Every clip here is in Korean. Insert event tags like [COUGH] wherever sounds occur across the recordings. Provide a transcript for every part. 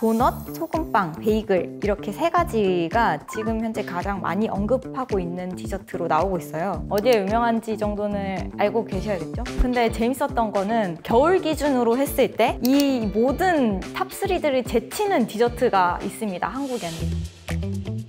도넛, 소금빵, 베이글 이렇게 세 가지가 지금 현재 가장 많이 언급하고 있는 디저트로 나오고 있어요 어디에 유명한지 정도는 알고 계셔야겠죠? 근데 재밌었던 거는 겨울 기준으로 했을 때 이 모든 탑3들을 제치는 디저트가 있습니다 한국에는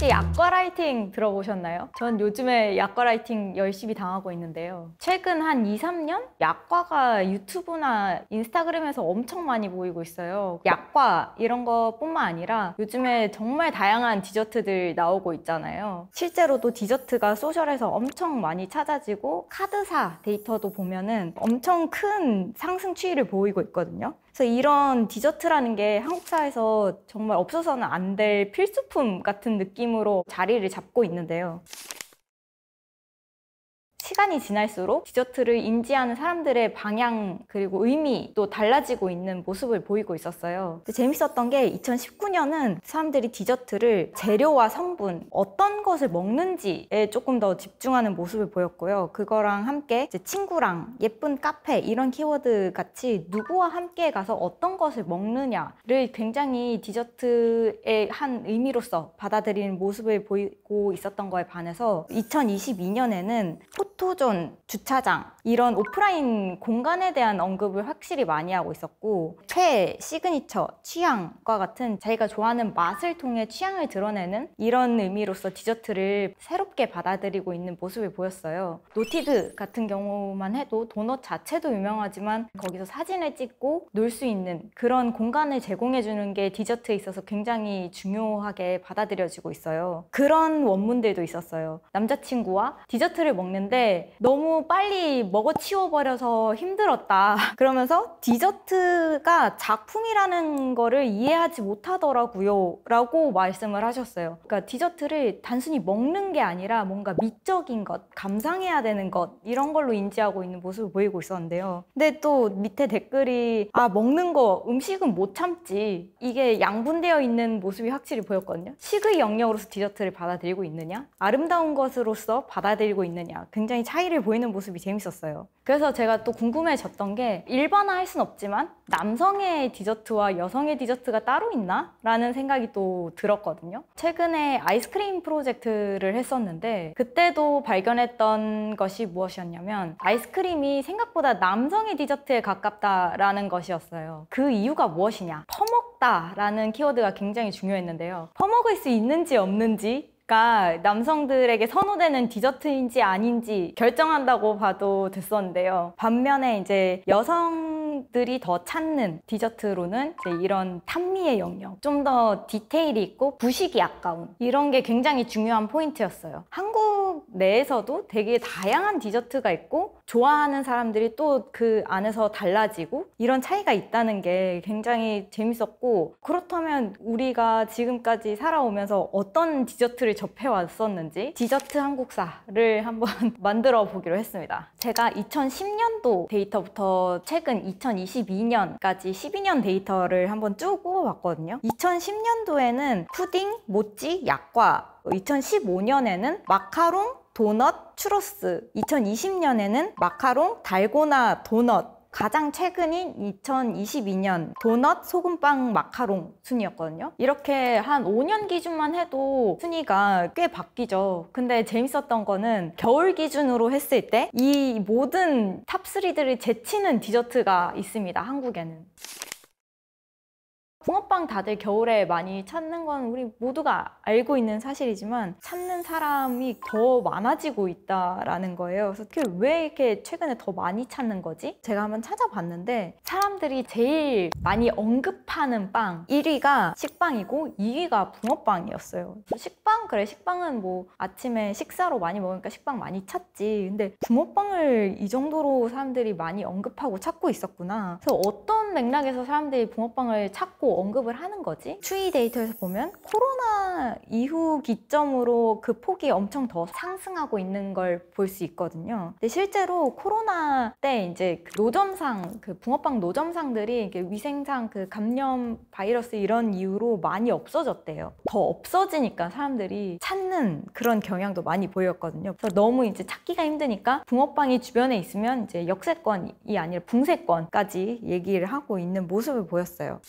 혹시 약과 라이팅 들어보셨나요? 전 요즘에 약과 라이팅 열심히 당하고 있는데요. 최근 한 2, 3년? 약과가 유튜브나 인스타그램에서 엄청 많이 보이고 있어요. 약과 이런 것뿐만 아니라 요즘에 정말 다양한 디저트들 나오고 있잖아요. 실제로도 디저트가 소셜에서 엄청 많이 찾아지고 카드사 데이터도 보면은 엄청 큰 상승 추이를 보이고 있거든요. 그래서 이런 디저트라는 게 한국 사회에서 정말 없어서는 안 될 필수품 같은 느낌으로 자리를 잡고 있는데요. 시간이 지날수록 디저트를 인지하는 사람들의 방향 그리고 의미도 달라지고 있는 모습을 보이고 있었어요. 재밌었던 게 2019년은 사람들이 디저트를 재료와 성분, 어떤 것을 먹는지에 조금 더 집중하는 모습을 보였고요. 그거랑 함께 친구랑 예쁜 카페 이런 키워드 같이 누구와 함께 가서 어떤 것을 먹느냐를 굉장히 디저트의 한 의미로서 받아들이는 모습을 보이고 있었던 거에 반해서 2022년에는 포 포토존 주차장 이런 오프라인 공간에 대한 언급을 확실히 많이 하고 있었고 최 시그니처 취향과 같은 자기가 좋아하는 맛을 통해 취향을 드러내는 이런 의미로서 디저트를 새롭게 받아들이고 있는 모습을 보였어요 노티드 같은 경우만 해도 도넛 자체도 유명하지만 거기서 사진을 찍고 놀 수 있는 그런 공간을 제공해주는 게 디저트에 있어서 굉장히 중요하게 받아들여지고 있어요 그런 원문들도 있었어요 남자친구와 디저트를 먹는데 너무 빨리 먹 먹어치워버려서 힘들었다 [LAUGHS] 그러면서 디저트가 작품이라는 거를 이해하지 못하더라고요 라고 말씀을 하셨어요 그러니까 디저트를 단순히 먹는 게 아니라 뭔가 미적인 것 감상해야 되는 것 이런 걸로 인지하고 있는 모습을 보이고 있었는데요 근데 또 밑에 댓글이 아 먹는 거 음식은 못 참지 이게 양분되어 있는 모습이 확실히 보였거든요 식의 영역으로서 디저트를 받아들이고 있느냐 아름다운 것으로서 받아들이고 있느냐 굉장히 차이를 보이는 모습이 재밌었어요 있어요. 그래서 제가 또 궁금해졌던 게 일반화할 순 없지만 남성의 디저트와 여성의 디저트가 따로 있나? 라는 생각이 또 들었거든요. 최근에 아이스크림 프로젝트를 했었는데 그때도 발견했던 것이 무엇이었냐면 아이스크림이 생각보다 남성의 디저트에 가깝다라는 것이었어요. 그 이유가 무엇이냐? 퍼먹다라는 키워드가 굉장히 중요했는데요. 퍼먹을 수 있는지 없는지 그 남성들에게 선호되는 디저트인지 아닌지 결정한다고 봐도 됐었는데요. 반면에 이제 여성 여성들이 더 찾는 디저트로는 이런 탐미의 영역 좀 더 디테일이 있고 부식이 아까운 이런 게 굉장히 중요한 포인트였어요 한국 내에서도 되게 다양한 디저트가 있고 좋아하는 사람들이 또 그 안에서 달라지고 이런 차이가 있다는 게 굉장히 재밌었고 그렇다면 우리가 지금까지 살아오면서 어떤 디저트를 접해왔었는지 디저트 한국사를 한번 [LAUGHS] 만들어 보기로 했습니다 제가 2010년도 데이터부터 최근 2022년까지 12년 데이터를 한번 쭉 뽑아봤거든요. 2010년도에는 푸딩, 모찌, 약과 2015년에는 마카롱, 도넛, 추러스 2020년에는 마카롱, 달고나, 도넛 가장 최근인 2022년 도넛 소금빵 마카롱 순위였거든요. 이렇게 한 5년 기준만 해도 순위가 꽤 바뀌죠. 근데 재밌었던 거는 겨울 기준으로 했을 때 이 모든 탑3들을 제치는 디저트가 있습니다. 한국에는. 붕어빵 다들 겨울에 많이 찾는 건 우리 모두가 알고 있는 사실이지만 찾는 사람이 더 많아지고 있다라는 거예요. 그래서 그게 왜 이렇게 최근에 더 많이 찾는 거지? 제가 한번 찾아봤는데 사람들이 제일 많이 언급하는 빵 1위가 식빵이고 2위가 붕어빵이었어요. 식빵 그래 식빵은 뭐 아침에 식사로 많이 먹으니까 식빵 많이 찾지. 근데 붕어빵을 이 정도로 사람들이 많이 언급하고 찾고 있었구나. 그래서 어떤 맥락에서 사람들이 붕어빵을 찾고 언급을 하는 거지 추이 데이터에서 보면 코로나 이후 기점으로 그 폭이 엄청 더 상승하고 있는 걸 볼 수 있거든요 근데 실제로 코로나 때 이제 그 노점상 그 붕어빵 노점상들이 이게 위생상 그 감염 바이러스 이런 이유로 많이 없어졌대요 더 없어지니까 사람들이 찾는 그런 경향도 많이 보였거든요 그래서 너무 이제 찾기가 힘드니까 붕어빵이 주변에 있으면 이제 역세권이 아니라 붕세권까지 얘기를 하고 있는 모습을 보였어요.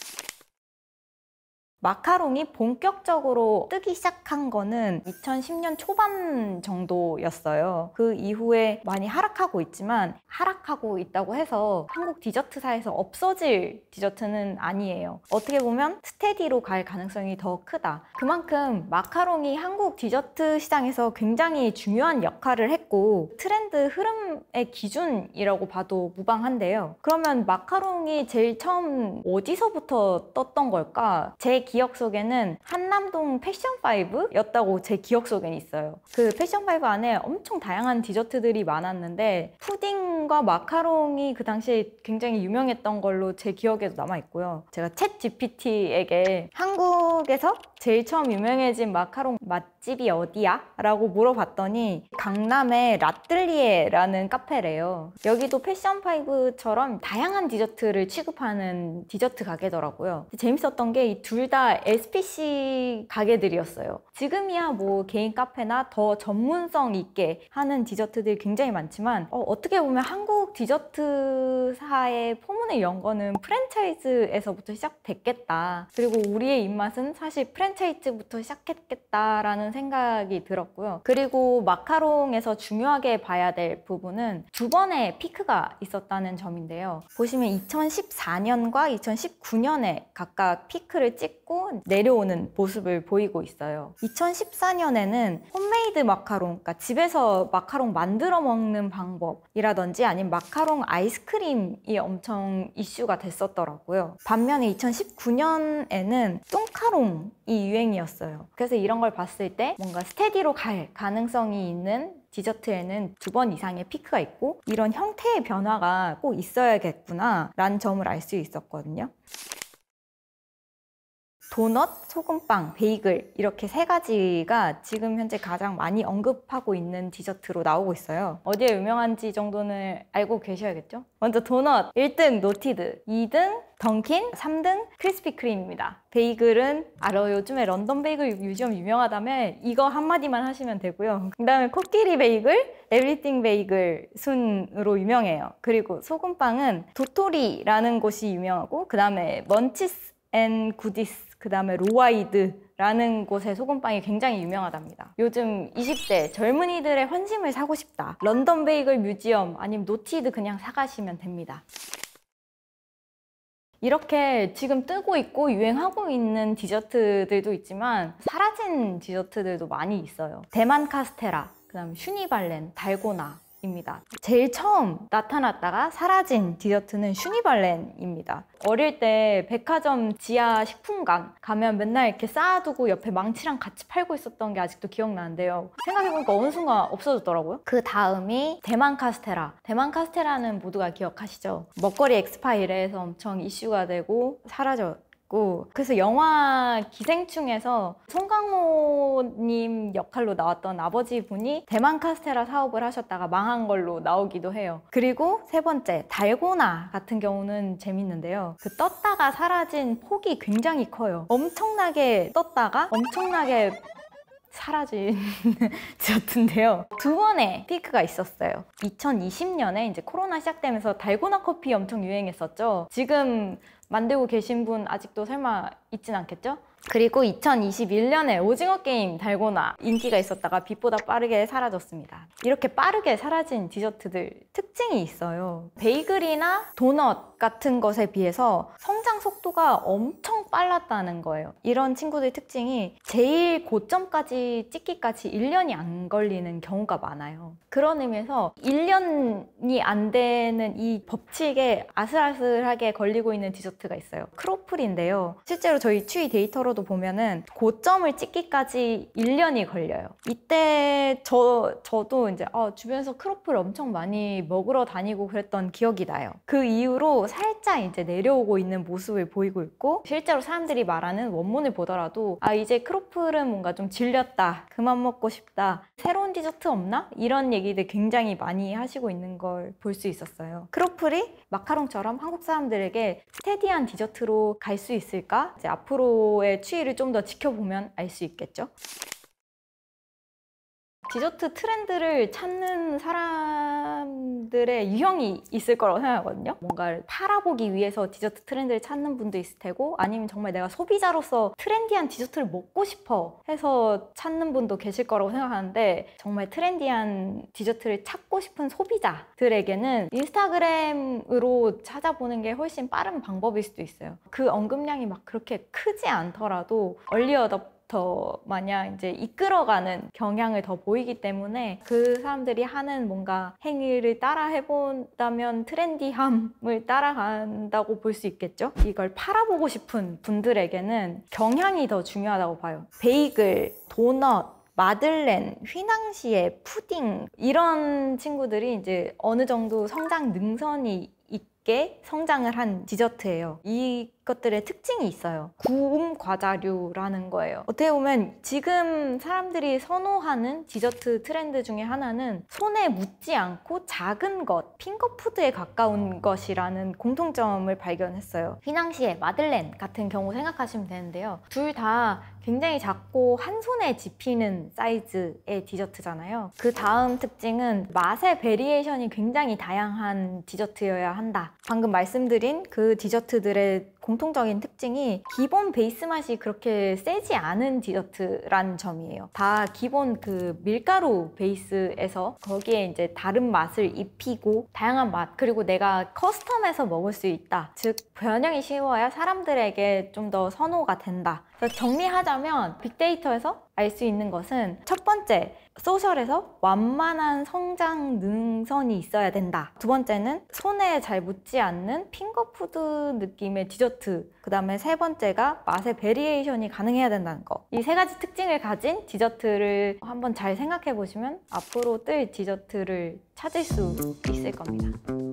마카롱이 본격적으로 뜨기 시작한 거는 2010년 초반 정도였어요. 그 이후에 많이 하락하고 있지만 하락하고 있다고 해서 한국 디저트사에서 없어질 디저트는 아니에요. 어떻게 보면 스테디로 갈 가능성이 더 크다. 그만큼 마카롱이 한국 디저트 시장에서 굉장히 중요한 역할을 했고 트렌드 흐름의 기준이라고 봐도 무방한데요. 그러면 마카롱이 제일 처음 어디서부터 떴던 걸까? 제 기억 속에는 한남동 패션5였다고 제 기억 속엔 있어요. 그 패션5 안에 엄청 다양한 디저트들이 많았는데 푸딩과 마카롱이 그 당시에 굉장히 유명했던 걸로 제 기억에도 남아있고요. 제가 챗 GPT에게 한국에서 제일 처음 유명해진 마카롱 맛집이 어디야? 라고 물어봤더니 강남의 라뜰리에라는 카페래요. 여기도 패션5처럼 다양한 디저트를 취급하는 디저트 가게더라고요. 재밌었던 게이둘다 진짜 SPC 가게들이었어요. 지금이야 뭐 개인 카페나 더 전문성 있게 하는 디저트들이 굉장히 많지만 어, 떻게 보면 한국 디저트사의 포문을 연 거는 프랜차이즈에서부터 시작됐겠다. 그리고 우리의 입맛은 사실 프랜차이즈부터 시작했겠다라는 생각이 들었고요. 그리고 마카롱에서 중요하게 봐야 될 부분은 두 번의 피크가 있었다는 점인데요. 보시면 2014년과 2019년에 각각 피크를 찍고 있고 내려오는 모습을 보이고 있어요. 2014년에는 홈메이드 마카롱, 그러니까 집에서 마카롱 만들어 먹는 방법이라든지 아니면 마카롱 아이스크림이 엄청 이슈가 됐었더라고요. 반면에 2019년에는 똥카롱이 유행이었어요. 그래서 이런 걸 봤을 때 뭔가 스테디로 갈 가능성이 있는 디저트에는 두 번 이상의 피크가 있고 이런 형태의 변화가 꼭 있어야겠구나 라는 점을 알 수 있었거든요. 도넛, 소금빵, 베이글 이렇게 세 가지가 지금 현재 가장 많이 언급하고 있는 디저트로 나오고 있어요. 어디에 유명한지 정도는 알고 계셔야겠죠? 먼저 도넛 1등 노티드, 2등 던킨, 3등 크리스피 크림입니다. 베이글은 알아요. 요즘에 런던 베이글 유지엄 유명하다면 이거 한마디만 하시면 되고요. 그다음에 코끼리 베이글, 에브리띵 베이글 순으로 유명해요. 그리고 소금빵은 도토리라는 곳이 유명하고 그다음에 먼치스 앤 구디스 그 다음에 로와이드라는 곳의 소금빵이 굉장히 유명하답니다. 요즘 20대 젊은이들의 환심을 사고 싶다. 런던 베이글 뮤지엄 아니면 노티드 그냥 사가시면 됩니다. 이렇게 지금 뜨고 있고 유행하고 있는 디저트들도 있지만 사라진 디저트들도 많이 있어요. 대만 카스테라, 그 다음에 슈니발렌, 달고나, 입니다. 제일 처음 나타났다가 사라진 디저트는 슈니발렌입니다. 어릴 때 백화점 지하 식품관 가면 맨날 이렇게 쌓아두고 옆에 망치랑 같이 팔고 있었던 게 아직도 기억나는데요. 생각해보니까 어느 순간 없어졌더라고요. 그 다음이 대만 카스테라. 대만 카스테라는 모두가 기억하시죠? 먹거리 엑스파일에서 엄청 이슈가 되고 사라져 있고 그래서 영화 기생충에서 송강호님 역할로 나왔던 아버지 분이 대만 카스테라 사업을 하셨다가 망한 걸로 나오기도 해요. 그리고 세 번째 달고나 같은 경우는 재밌는데요. 그 떴다가 사라진 폭이 굉장히 커요. 엄청나게 떴다가 엄청나게 사라진 [LAUGHS] 지었던데요. 두 번의 피크가 있었어요. 2020년에 이제 코로나 시작되면서 달고나 커피 엄청 유행했었죠. 지금 만들고 계신 분 아직도 설마 있진 않겠죠? 그리고 2021년에 오징어 게임 달고나 인기가 있었다가 빛보다 빠르게 사라졌습니다. 이렇게 빠르게 사라진 디저트들 특징이 있어요. 베이글이나 도넛 같은 것에 비해서 성장 속도가 엄청 빨랐다는 거예요. 이런 친구들 특징이 제일 고점까지 찍기까지 1년이 안 걸리는 경우가 많아요. 그런 의미에서 1년이 안 되는 이 법칙에 아슬아슬하게 걸리고 있는 디저트 리스트가 있어요. 크로플인데요. 실제로 저희 추이 데이터로도 보면은 고점을 찍기까지 1년이 걸려요. 이때 저, 저도 이제 어, 주변에서 크로플 엄청 많이 먹으러 다니고 그랬던 기억이 나요. 그 이후로 살짝 이제 내려오고 있는 모습을 보이고 있고 실제로 사람들이 말하는 원문을 보더라도 아 이제 크로플은 뭔가 좀 질렸다. 그만 먹고 싶다. 새로운 디저트 없나? 이런 얘기들 굉장히 많이 하시고 있는 걸 볼 수 있었어요. 크로플이 마카롱처럼 한국 사람들에게 스테디 특이한 디저트로 갈 수 있을까? 이제 앞으로의 추이를 좀 더 지켜보면 알 수 있겠죠. 디저트 트렌드를 찾는 사람들의 유형이 있을 거라고 생각하거든요. 뭔가를 팔아보기 위해서 디저트 트렌드를 찾는 분도 있을 테고 아니면 정말 내가 소비자로서 트렌디한 디저트를 먹고 싶어 해서 찾는 분도 계실 거라고 생각하는데 정말 트렌디한 디저트를 찾고 싶은 소비자들에게는 인스타그램으로 찾아보는 게 훨씬 빠른 방법일 수도 있어요. 그 언급량이 막 그렇게 크지 않더라도 얼리어답 더 마냥 이제 이끌어가는 경향을 더 보이기 때문에 그 사람들이 하는 뭔가 행위를 따라 해본다면 트렌디함을 따라간다고 볼 수 있겠죠. 이걸 팔아보고 싶은 분들에게는 경향이 더 중요하다고 봐요. 베이글, 도넛, 마들렌, 휘낭시에 푸딩 이런 친구들이 이제 어느 정도 성장 능선이 있게 성장을 한 디저트예요. 이 것들의 특징이 있어요. 구움 과자류라는 거예요. 어떻게 보면 지금 사람들이 선호하는 디저트 트렌드 중에 하나는 손에 묻지 않고 작은 것, 핑거푸드에 가까운 아. 것이라는 공통점을 발견했어요. 휘낭시에 마들렌 같은 경우 생각하시면 되는데요. 둘 다 굉장히 작고 한 손에 집히는 사이즈의 디저트잖아요. 그 다음 특징은 맛의 베리에이션이 굉장히 다양한 디저트여야 한다. 방금 말씀드린 그 디저트들의 공통적인 특징이 기본 베이스 맛이 그렇게 세지 않은 디저트라는 점이에요. 다 기본 그 밀가루 베이스에서 거기에 이제 다른 맛을 입히고 다양한 맛 그리고 내가 커스텀해서 먹을 수 있다. 즉 변형이 쉬워야 사람들에게 좀 더 선호가 된다. 정리하자면 빅데이터에서 알수 있는 것은 첫 번째, 소셜에서 완만한 성장 능선이 있어야 된다. 두 번째는 손에 잘 묻지 않는 핑거푸드 느낌의 디저트. 그 다음에 세 번째가 맛의 베리에이션이 가능해야 된다는 것. 이 세 가지 특징을 가진 디저트를 한번 잘 생각해 보시면 앞으로 뜰 디저트를 찾을 수 있을 겁니다.